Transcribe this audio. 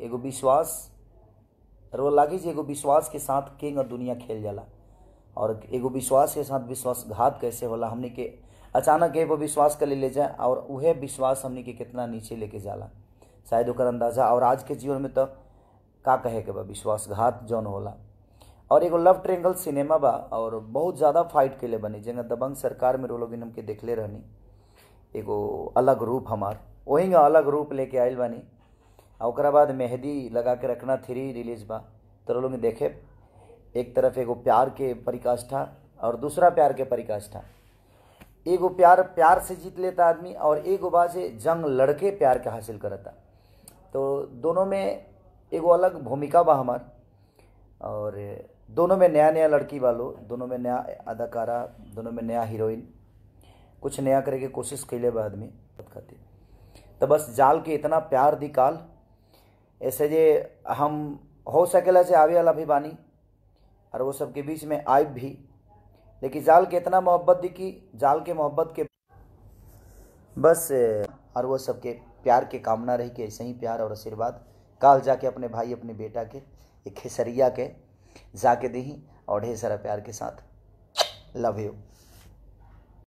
एगो विश्वास रो लागे एगो विश्वास के साथ किंग और दुनिया खेल जाला और एगो विश्वास के साथ विश्वासघात कैसे होला हमने के अचानक एगो विश्वास कर ले जाए और वह विश्वास हमने के कितना नीचे लेके जाला शायद ओकर अंदाजा और आज के जीवन में तो का कहे के बा विश्वासघात जौन होला और एगो लव ट्रेंगल सिनेमा बा और बहुत ज़्यादा फाइट के लिए बनी जंग दबंग सरकार में रोलोग हम के देखले रहनी एगो अलग रूप हमार वहीं अलग रूप लेके आयल बनी और हाँ, बाद लगा के रखना थ्री रिलीज बा तो लोग देखे एक तरफ एगो प्यार के परिकाष्ठा और दूसरा प्यार के परिकाष्ठा एगो प्यार प्यार से जीत लेता आदमी और एगो बा से जंग लड़के प्यार के हासिल करता तो दोनों में एगो अलग भूमिका बा हमार और दोनों में नया नया लड़की वालों दोनों में नया अदाकारा दोनों में नया हीरोइन कुछ नया करे के कोशिश कैले बा आदमी खातिर तो बस जाल के इतना प्यार दी काल ऐसे जे हम हो सकेला से आवे वाला भी बानी और वो सबके बीच में आय भी लेकिन जाल के इतना मोहब्बत दी कि जाल के मोहब्बत के बस और वो सबके प्यार के कामना रही कि ऐसे ही प्यार और आशीर्वाद काल जाके अपने भाई अपने बेटा के एक खेसरिया के जाके दही और ढेर सारा प्यार के साथ लव यू